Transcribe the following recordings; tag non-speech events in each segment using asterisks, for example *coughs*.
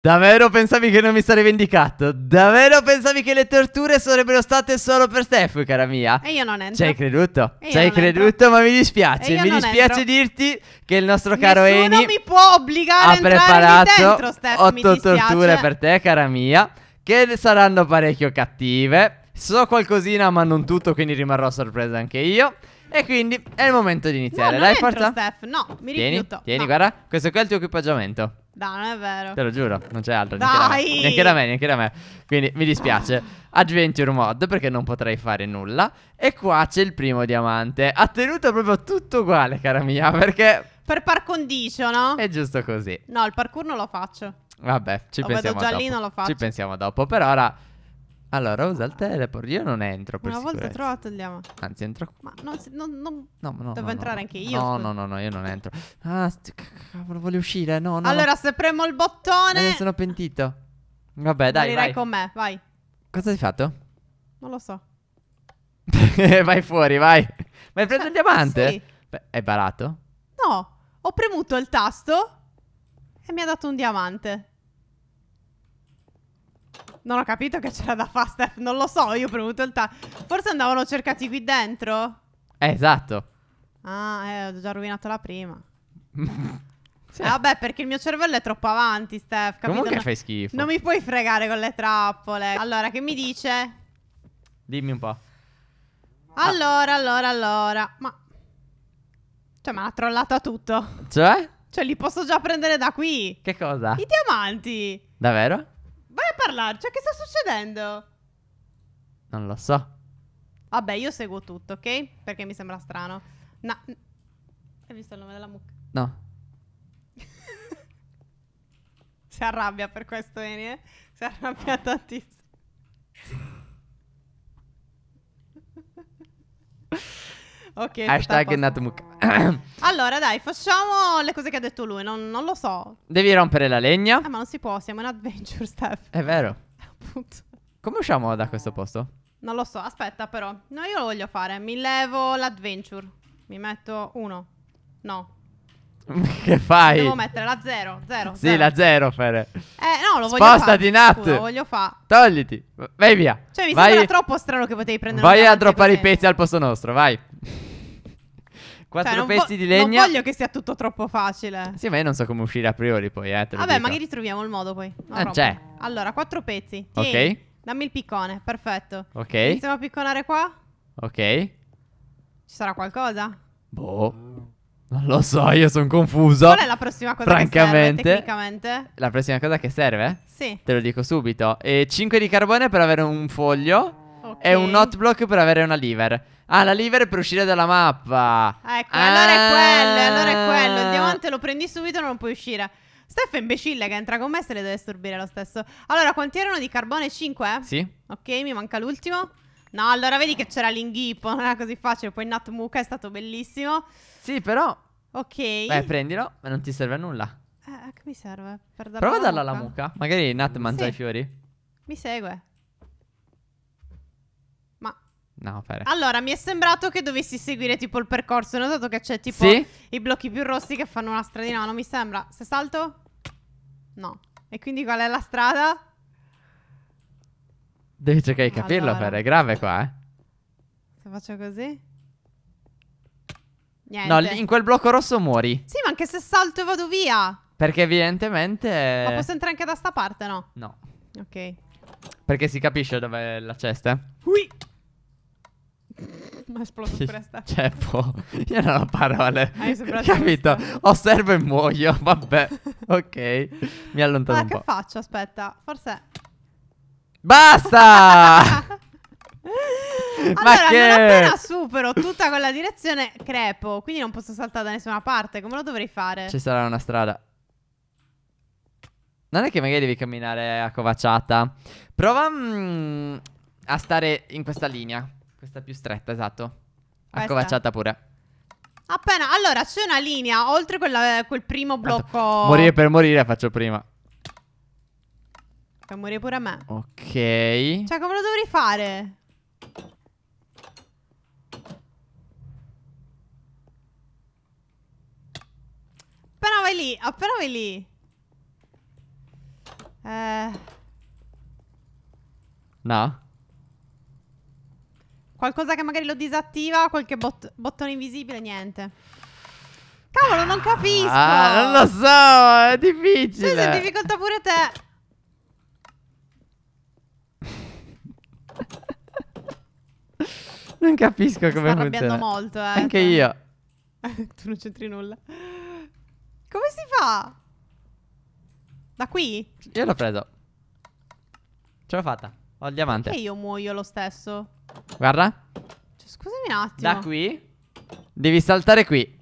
Davvero pensavi che non mi sarei vendicato? Davvero pensavi che le torture sarebbero state solo per Steph, cara mia? E io non entro. Ci hai creduto? Ci hai creduto, entro. ma mi dispiace. Mi dispiace entro. dirti che il nostro caro Nessuno Eni mi può obbligare a preparato dentro, Steph, 8 torture per te, cara mia, che saranno parecchio cattive. So qualcosina, ma non tutto, quindi rimarrò sorpresa anche io. E quindi è il momento di iniziare. No, Dai, forza. Steph, no, mi rifiuto. Tieni, tieni no. guarda, questo qua è il tuo equipaggiamento. Dai, non è vero. Te lo giuro, non c'è altro. Dai! Neanche da, me, neanche da me, Quindi mi dispiace. Adventure mod perché non potrei fare nulla. E qua c'è il primo diamante. Ha tenuto proprio tutto uguale, cara mia, perché... Per par condicio, no? È giusto così. No, il parkour non lo faccio. Vabbè, ci lo pensiamo dopo. Ci pensiamo dopo. Per ora allora, usa il teleport. Io non entro per Una volta sicurezza. trovato andiamo. Anzi, entro. Ma non, non, non... No, no, devo no, entrare no. anche io. No, no, no, no, io non entro. Ah, st- cavolo, voglio uscire. No, no. Allora, se premo il bottone. Me eh, ne sono pentito. Vabbè, dai, Morirai vai. con me, vai. Cosa hai fatto? Non lo so. *laughs* vai fuori, vai. Ma hai preso il diamante? Sì. Beh, è barato? No, ho premuto il tasto e mi ha dato un diamante. Non ho capito che c'era da fare, Steph. Non lo so, io ho premuto il tag. Forse andavano cercati qui dentro? Eh, esatto. Ah, eh, ho già rovinato la prima. *laughs* sì. eh, vabbè, perché il mio cervello è troppo avanti, Steph. Capito? Comunque non... fai schifo. Non mi puoi fregare con le trappole. Allora, che mi dice? Dimmi un po'. Allora, allora, allora. Ma... Cioè, me l'ha trollata tutto. Cioè? Cioè, li posso già prendere da qui. Che cosa? I diamanti. Davvero? parla? Cioè, che sta succedendo? Non lo so. Vabbè, io seguo tutto, ok? Perché mi sembra strano. No. Hai visto il nome della mucca? No. *laughs* si arrabbia per questo, Eni, eh? Si arrabbia tantissimo. Ok. Hashtag Natmuk. *coughs* allora, dai, facciamo le cose che ha detto lui. Non, non lo so. Devi rompere la legna. Ah, ma non si può, siamo in adventure, *laughs* Steph. È vero. Appunto. Come usciamo da questo posto? Non lo so, aspetta però. No, io lo voglio fare. Mi levo l'adventure. Mi metto uno. No. *laughs* che fai? Devo mettere la zero. zero sì, zero. la zero, Fere. Eh, no, lo voglio Spostati, fare. Spostati, Nat. Lo voglio fare. Togliti. Vai via. Cioè, mi vai. sembra troppo strano che potevi prendere Vai a droppare i pezzi al posto nostro, vai. Quattro cioè, pezzi vo- di legna. Non voglio che sia tutto troppo facile. Sì, ma io non so come uscire a priori poi, eh. Vabbè, dico. magari troviamo il modo poi. No, ah, c'è. Allora, quattro pezzi. Tieni. Ok. Dammi il piccone, perfetto. Ok. Iniziamo a picconare qua. Ok. Ci sarà qualcosa? Boh. Non lo so, io sono confuso. Qual è la prossima cosa Francamente, che serve tecnicamente? La prossima cosa che serve? Sì. Te lo dico subito. E 5 di carbone per avere un foglio. Okay. E un hot block per avere una lever. Ah, la lever per uscire dalla mappa. ecco, ah. allora è quello, allora è ah. quello. Il diamante lo prendi subito, non puoi uscire. Steph è imbecille che entra con me se le deve sorbire lo stesso. Allora, quanti erano di carbone? 5? Sì. Ok, mi manca l'ultimo. No, allora vedi che c'era l'inghippo, *laughs* non era così facile. Poi Nat Muka è stato bellissimo. Sì, però... Ok. Beh, prendilo, ma non ti serve a nulla. Eh, che mi serve? Per Prova a darla alla mucca. Magari Nat mangia sì. i fiori. Mi segue. No, fare. Allora, mi è sembrato che dovessi seguire tipo il percorso. Ho notato che c'è tipo sì? i blocchi più rossi che fanno una stradina, non mi sembra. Se salto? No. E quindi qual è la strada? Devi cercare di capirlo, allora. Fare. È grave qua, eh. Se faccio così? Niente. No, in quel blocco rosso muori. Sì, ma anche se salto e vado via. Perché evidentemente... Ma posso entrare anche da sta parte, no? No. Ok. Perché si capisce dove è la cesta? eh? Ui! ma esplodo sì, questa. Cioè, boh, io non ho parole. *laughs* Hai Capito? Questa. Osservo e muoio, vabbè. *laughs* ok, mi allontano ah, un po'. Ma che faccio? Aspetta, forse... Basta! *laughs* allora, ma che... non appena supero tutta quella direzione, crepo. Quindi non posso saltare da nessuna parte. Come lo dovrei fare? Ci sarà una strada. Non è che magari devi camminare a covacciata. Prova mh, mm, a stare in questa linea. Questa più stretta, esatto. Accovacciata pure. Appena, allora c'è una linea oltre quella, quel primo blocco. Tanto, morire per morire faccio prima. Per morire pure a me. Ok. Cioè, come lo dovrei fare? Appena vai lì, appena vai lì. Eh. No. Qualcosa che magari lo disattiva, qualche bot bottone invisibile, niente. Cavolo, non capisco! Ah, non lo so, è difficile! Sei in difficoltà pure te! *laughs* non capisco come funziona. Mi sto arrabbiando molto, eh. Anche io. *laughs* tu non c'entri nulla. Come si fa? Da qui? Io l'ho preso. Ce l'ho fatta. Ho il diamante. E io muoio lo stesso. Guarda. Cioè, scusami un attimo. Da qui. Devi saltare qui.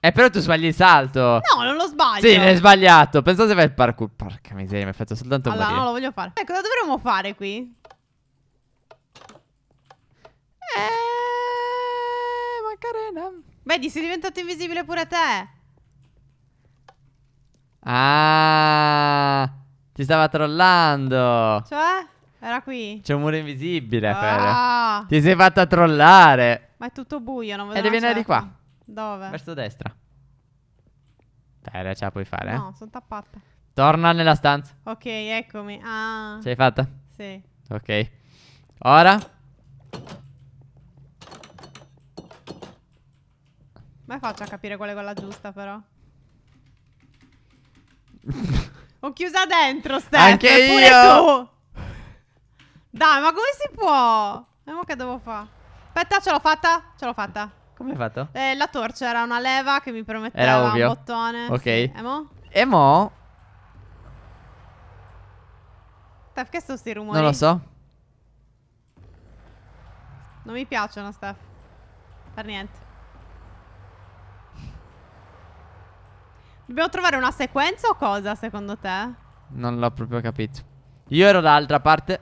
Eh, però tu sbagli il salto. No, non lo sbaglio. Sì, l'hai sbagliato. Pensate se fai il parkour. Porca miseria, mi hai fatto soltanto allora, morire. no, lo voglio fare. Eh, cosa dovremmo fare qui? Eh, Macarena. Vedi, sei diventato invisibile pure a te. Ah. Ti stava trollando. Cioè? Era qui. C'è un muro invisibile, ah. Fede. Ti sei fatta trollare. Ma è tutto buio, non vedo E devi andare di qua. Dove? Verso destra. Fede, ce la puoi fare. No, eh? sono tappata. Torna nella stanza. Ok, eccomi. Ah. Ce l'hai fatta? Sì. Ok. Ora. Ma faccio a capire qual è quella giusta, però. *laughs* Ho chiusa dentro, Steph. Anche io. Tu. Dai, ma come si può? Vediamo che devo fare. Aspetta, ce l'ho fatta. Ce l'ho fatta. Come hai fatto? Eh, la torcia era una leva che mi permetteva era ovvio. un bottone. Ok. Sì. E mo? E mo? Steph, che sono sti rumori? Non lo so. Non mi piacciono, Steph. Per niente. Dobbiamo trovare una sequenza o cosa, secondo te? Non l'ho proprio capito. Io ero dall'altra parte.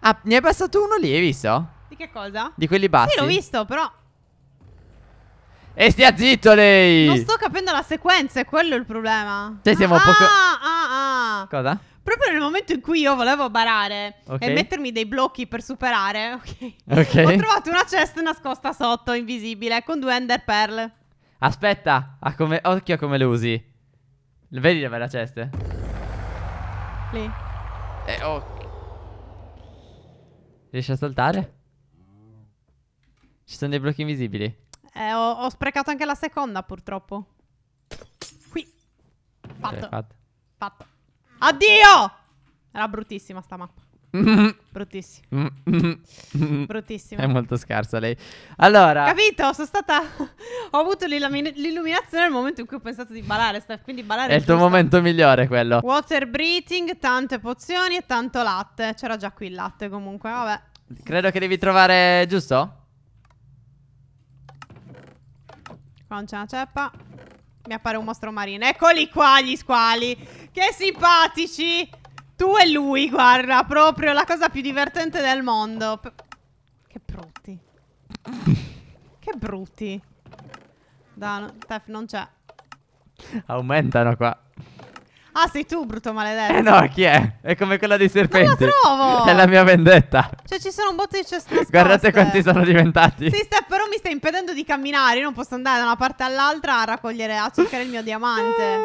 Ah, ne è passato uno lì, hai visto? Di che cosa? Di quelli bassi. Sì, l'ho visto, però... E stia zitto lei! Non sto capendo la sequenza, è quello il problema. Cioè, siamo ah, poco... Ah, ah, ah! Cosa? Proprio nel momento in cui io volevo barare okay. e mettermi dei blocchi per superare, ok. Ho trovato una cesta nascosta sotto, invisibile, con due ender pearl. Aspetta, a come, occhio a come le usi. Vedi le la ceste? Lì. Eh, oh. Riesci a saltare? Ci sono dei blocchi invisibili. Eh, ho, ho sprecato anche la seconda, purtroppo. Qui. Fatto. Okay, fatto. Fatto. Addio! Era bruttissima sta mappa. *laughs* Bruttissimo. *laughs* Bruttissimo. È molto scarsa lei. Allora. Capito? Sono stata. *laughs* ho avuto l'illuminazione nel momento in cui ho pensato di ballare. Steph. Quindi ballare È, è il tuo momento migliore quello. Water breathing, tante pozioni e tanto latte. C'era già qui il latte comunque. Vabbè. Credo che devi trovare. Giusto? Qua non c'è una ceppa. Mi appare un mostro marino. Eccoli qua gli squali. Che simpatici. Tu e lui, guarda, proprio la cosa più divertente del mondo. Che brutti. *laughs* che brutti. Da, no, Tef, non c'è. Aumentano qua. Ah, sei tu, brutto maledetto. Eh no, chi è? È come quella dei serpenti. Non la trovo. È la mia vendetta. Cioè, ci sono un botto di cestine. Guardate quanti sono diventati. Sì, Steph, però mi stai impedendo di camminare. Io non posso andare da una parte all'altra a raccogliere, a cercare il mio diamante.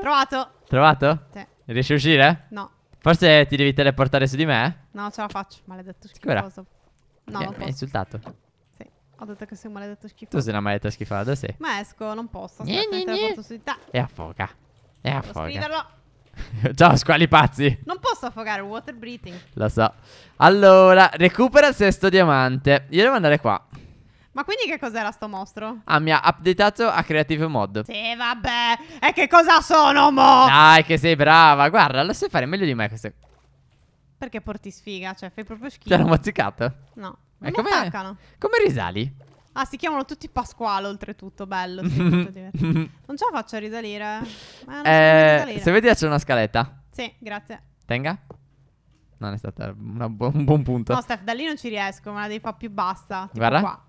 *laughs* Trovato? Trovato? Sì. Riesci a uscire? No. Forse ti devi teleportare su di me? No, ce la faccio, maledetto schifoso. No, non posso. Mi insultato. Sì, ho detto che sei un maledetto schifoso. Tu sei una maledetta schifata, sì. Ma esco, non posso. Aspetta, teleporto su di te. E affoga. E affoga. *laughs* Ciao, squali pazzi. Non posso affogare, water breathing. Lo so. Allora, recupera il sesto diamante. Io devo andare qua. Ma quindi che cos'era sto mostro? Ah, mi ha updateato a Creative Mod. Sì, vabbè. E che cosa sono, mo? Dai, che sei brava. Guarda, la sai fare meglio di me queste. Perché porti sfiga? Cioè, fai proprio schifo. Ti hanno mozzicato? No. Eh, ma come attaccano? Come risali? Ah, si chiamano tutti Pasquale, oltretutto, bello. Sì, *laughs* non ce la faccio a risalire. Eh, eh Se vedi c'è una scaletta. Sì, grazie. Tenga. Non è stato bu un buon punto. No, Steph, da lì non ci riesco, ma la devi fare più bassa. Guarda. Qua.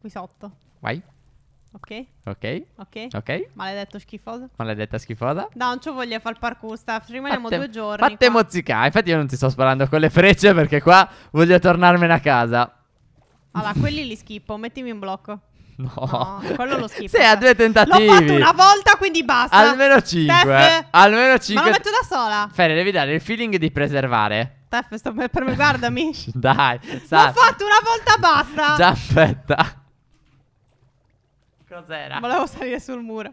Qui sotto. Vai. Ok. Ok. Ok. Ok. Maledetto schifosa. Maledetta schifosa. No, non ci voglio fare il parkour, staff. Ci rimaniamo due giorni. Fatte qua. Infatti io non ti sto sparando con le frecce perché qua voglio tornarmene a casa. Allora, quelli li schippo. Mettimi in blocco. No. no, quello lo schifo. Sì, a cioè, due tentativi. L'ho fatto una volta, quindi basta. Almeno cinque. Steph, eh. almeno cinque. Ma lo metto da sola. Fede, devi dare il feeling di preservare. Steph, sto per me, guardami. *laughs* Dai, L'ho fatto una volta, basta. Già, aspetta cos'era. Volevo salire sul muro.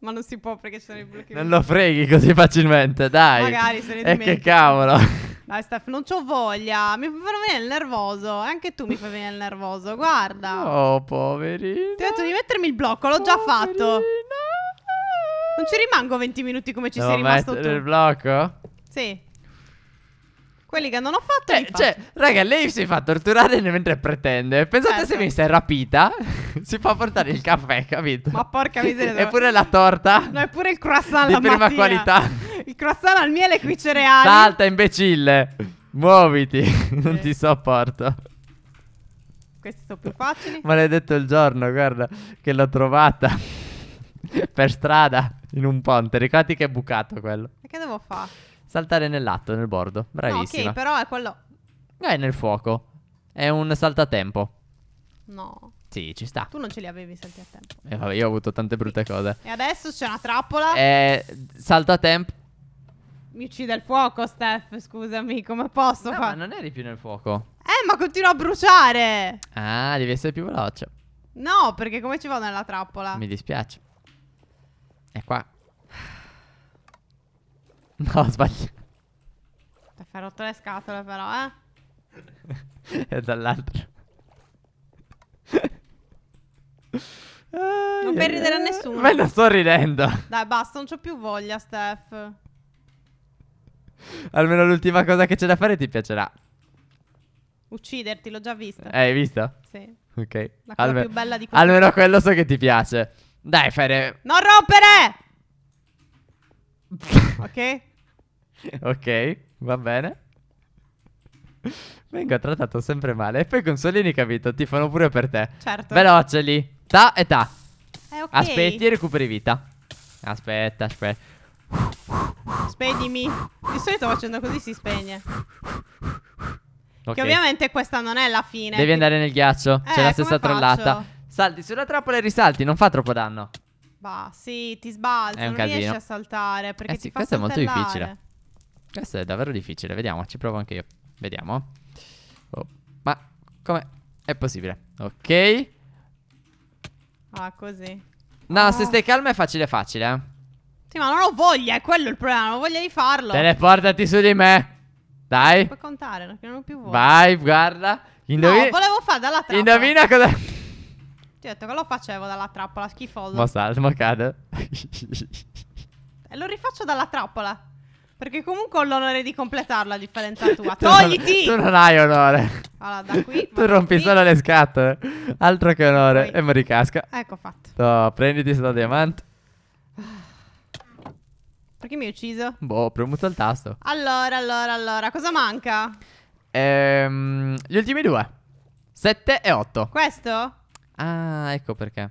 Ma non si può perché ci sono i blocchi. Non lo freghi così facilmente, dai. Magari se ne dimentico. Eh, e che cavolo. Dai Steph, non ho voglia, mi fa venire il nervoso, anche tu mi fai venire il nervoso, guarda. Oh, poverino. Ti ho detto di mettermi il blocco, l'ho già fatto. Non ci rimango 20 minuti come ci Devo sei rimasto tu. mettere il blocco? Sì. Quelli che non ho fatto eh, Cioè, raga, lei si fa torturare mentre pretende Pensate certo. se mi sei rapita *laughs* Si fa portare il caffè, capito? Ma porca miseria *laughs* Eppure la torta No, eppure il croissant Di prima mattina. qualità Il croissant al miele qui cereali Salta, imbecille Muoviti *laughs* sì. Non ti sopporto Questi sono più facili Maledetto il giorno, guarda Che l'ho trovata Per strada In un ponte Ricordati che è bucato quello E che devo fare? Saltare nell'atto, nel bordo. Ah, Bravissima. No, ok, però è quello. Eh, è nel fuoco. È un saltatempo. No. Sì, ci sta. Tu non ce li avevi i salti a tempo. Eh, vabbè, io ho avuto tante brutte cose. E adesso c'è una trappola. Eh, salta tempo. Mi uccide il fuoco, Steph. Scusami, come posso no, fare? Ma non eri più nel fuoco. Eh, ma continua a bruciare. Ah, devi essere più veloce. No, perché come ci vado nella trappola? Mi dispiace. È qua. *laughs* No, sbaglio. Ti fa rotto le scatole però, eh. e *laughs* dall'altro. *laughs* non per ridere a nessuno. Ma non sto ridendo. Dai, basta, non c'ho più voglia, Steph. Almeno l'ultima cosa che c'è da fare ti piacerà. Ucciderti, l'ho già visto. Eh, hai visto? Sì. Ok. La cosa Alme più bella di questa. Almeno quello so che ti piace. Dai, Fere. Non rompere! ok? ok, va bene. Vengo trattato sempre male. E poi con Solini, capito, ti fanno pure per te. Certo. Veloce lì. Ta e ta. Eh, ok. Aspetti e recuperi vita. Aspetta, aspetta. Spegnimi. Di solito facendo così si spegne. Okay. Che ovviamente questa non è la fine. Devi andare nel ghiaccio. Eh, C'è la eh, stessa faccio? trollata. Salti sulla trappola e risalti. Non fa troppo danno. Bah, sì, ti sbalza, non casino. riesci a saltare perché eh sì, ti fa questo è molto difficile. Questo è davvero difficile, vediamo, ci provo anche io. Vediamo. Oh. Ma come è possibile? Ok. Ah, così. No, oh. se stai calmo è facile facile, eh. Sì, ma non ho voglia, è quello il problema, non ho voglia di farlo. Teleportati su di me. Dai. Non puoi contare, perché non ho più voglia. Vai, guarda. Indovina. No, volevo fare dalla trappola. Indovina cosa ti ho detto che lo facevo dalla trappola, schifoso. Ma salta, cade. e lo rifaccio dalla trappola. Perché comunque ho l'onore di completarlo a differenza tua. *laughs* tu Togliti! Non, tu non hai onore. Allora, da qui. tu rompi qui. solo le scatole. Eh? Altro che onore. Poi. E mi ricasca. Ecco fatto. No, prenditi sta diamante. Perché mi hai ucciso? Boh, ho premuto il tasto. Allora, allora, allora. Cosa manca? Ehm, gli ultimi due. 7 e 8. Questo? Ah, ecco perché.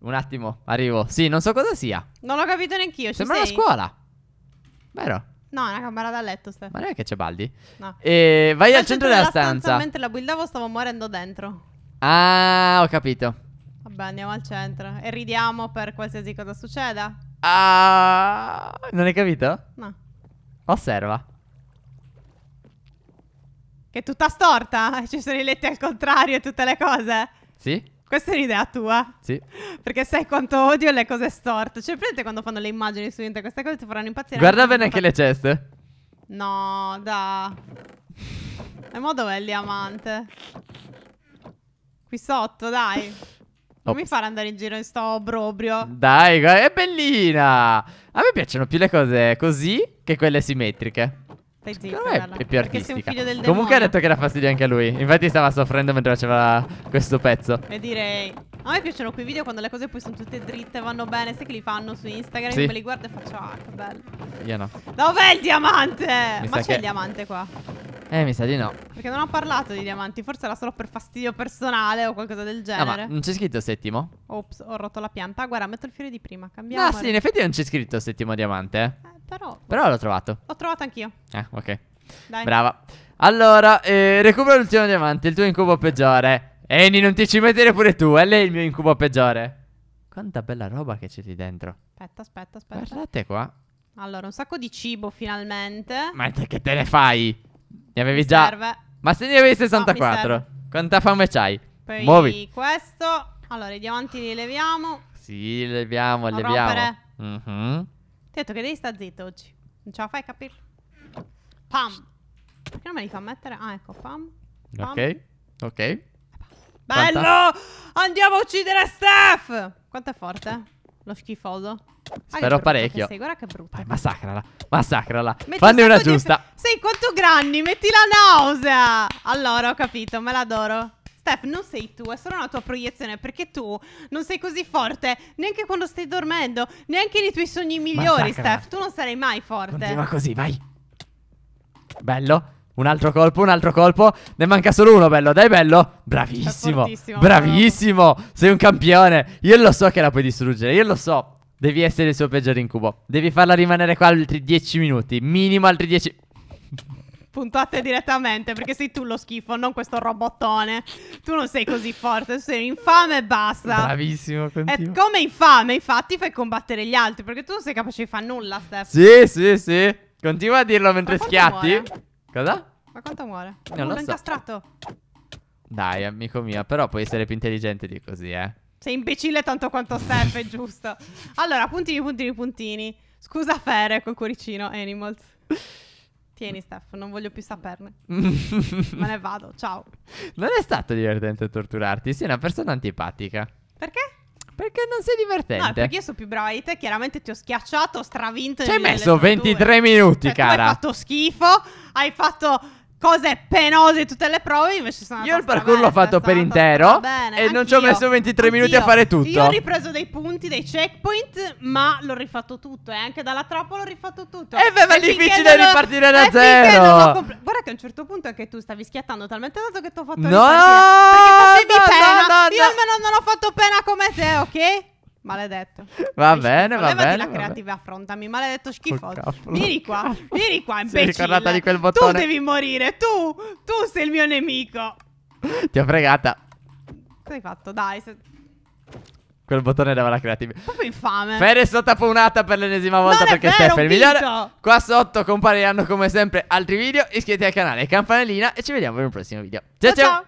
Un attimo, arrivo. Sì, non so cosa sia. Non l'ho capito neanch'io. Sembra sei? una scuola. Vero? No, è una camera da letto, Steph. Ma non è che c'è Baldi? No. E vai al, al centro, centro, della, stanza. stanza. Mentre la buildavo stavo morendo dentro. Ah, ho capito. Vabbè, andiamo al centro e ridiamo per qualsiasi cosa succeda. Ah, non hai capito? No. Osserva. Che è tutta storta? Eh. Ci sono i letti al contrario e tutte le cose? Sì. Questa è un'idea tua? Sì. Perché sai quanto odio le cose storte. Cioè, prendete quando fanno le immagini su internet, queste cose ti faranno impazzire. Guarda bene anche le ceste. No, da. E mo dov'è il diamante? Qui sotto, dai. Non oh. mi fare andare in giro in sto obbrobrio. Dai, è bellina. A me piacciono più le cose così che quelle simmetriche. Stai zitto. Secondo è più artistica. Comunque ha detto che era fastidio anche a lui. Infatti stava soffrendo mentre faceva questo pezzo. E direi. A me piacciono quei video quando le cose poi sono tutte dritte, vanno bene. Sai che li fanno su Instagram? Sì. Io me li guardo e faccio, ah, che bello. Io no. Dov'è il diamante? Mi Ma c'è che... il diamante qua. Eh, mi sa di no. Perché non ho parlato di diamanti. Forse era solo per fastidio personale o qualcosa del ah, genere. No, ma non c'è scritto settimo? Ops, ho rotto la pianta. Ah, guarda, metto il fiore di prima. Ah, Cambiamo. No, sì, in effetti non c'è scritto settimo diamante. Eh. eh però... Però l'ho trovato. L'ho trovato anch'io. Ah, ok. Dai. Brava. Allora, eh, recupero l'ultimo diamante, il tuo incubo peggiore. Eni, non ti ci mettere pure tu, eh, è lei il mio incubo peggiore. Quanta bella roba che c'è lì dentro. Aspetta, aspetta, aspetta. Guardate qua. Allora, un sacco di cibo finalmente. Ma te che te ne fai? Ne avevi mi già... Serve. Ma se ne avevi 64, no, quanta fame c'hai? Poi Muovi. questo. Allora, i diamanti li leviamo. Sì, leviamo, non leviamo. Rompere. Mm -hmm. Ti ho detto che devi stare zitto oggi. Non ce la fai capire? Pam. Perché non me li fa mettere? Ah, ecco, pam. pam. Ok, ok. Bello! Quanta? Andiamo a uccidere Steph! Quanto è forte? Eh? Lo schifoso. Ah, Spero parecchio. Che Guarda che brutto. Vai, massacrala. Massacrala. Metti Fanne una giusta. Sei quanto granni? Metti la nausea. Allora, ho capito. Me l'adoro. Steph, non sei tu, è solo una tua proiezione perché tu non sei così forte neanche quando stai dormendo, neanche nei tuoi sogni migliori, Massacra. Steph. Tu non sarai mai forte. Continua così, vai. Bello. Un altro colpo, un altro colpo. Ne manca solo uno, bello. Dai, bello. Bravissimo. Bravissimo. Però. Sei un campione. Io lo so che la puoi distruggere. Io lo so. Devi essere il suo peggior incubo. Devi farla rimanere qua altri 10 minuti. Minimo altri 10 puntate direttamente perché sei tu lo schifo, non questo robottone. Tu non sei così forte, sei infame e basta. Bravissimo, continuo. E come infame, infatti, fai combattere gli altri perché tu non sei capace di fare nulla, Steph. Sì, sì, sì. Continua a dirlo mentre schiatti. Muore? Cosa? Ma quanto muore? Non lo so. incastrato. Dai, amico mio, però puoi essere più intelligente di così, eh. Sei imbecille tanto quanto Steph, è giusto. Allora, puntini, puntini, puntini. Scusa Fere col cuoricino, Animals. Tieni Steph, non voglio più saperne. *laughs* Me ne vado, ciao. Non è stato divertente torturarti, sei una persona antipatica. Perché? Perché non sei divertente. No, perché io sono più brava di te. Chiaramente ti ho schiacciato, stravinto. Ci hai messo 23 minuti, cioè, cara. Hai fatto schifo. Hai fatto cose penose e tutte le prove, invece sono Io il parkour l'ho fatto per intero bene, e non ci ho messo 23 Oddio, minuti a fare tutto. Io ho ripreso dei punti, dei checkpoint, ma l'ho rifatto tutto e eh, anche dalla trappola l'ho rifatto tutto. E eh beh, ma è difficile non... ripartire da zero. Compl- Guarda che a un certo punto anche tu stavi schiattando talmente tanto che ti ho fatto no! ripartire. Perché facevi no, pena. No, no, io almeno non ho fatto pena come te, ok? Maledetto. Va bene, va bene. la creativa e affrontami, maledetto schifoso. Oh, vieni qua, vieni qua, imbecille. Sei di quel bottone. Tu devi morire, tu, tu sei il mio nemico. Ti ho fregata. Cosa hai fatto? Dai, se... Quel bottone dava la creatività. Proprio infame. Fede è stata punata per l'ennesima volta non perché Steph è il migliore. Qua sotto compariranno come sempre altri video. Iscriviti al canale, campanellina e ci vediamo in un prossimo video. ciao. ciao. ciao.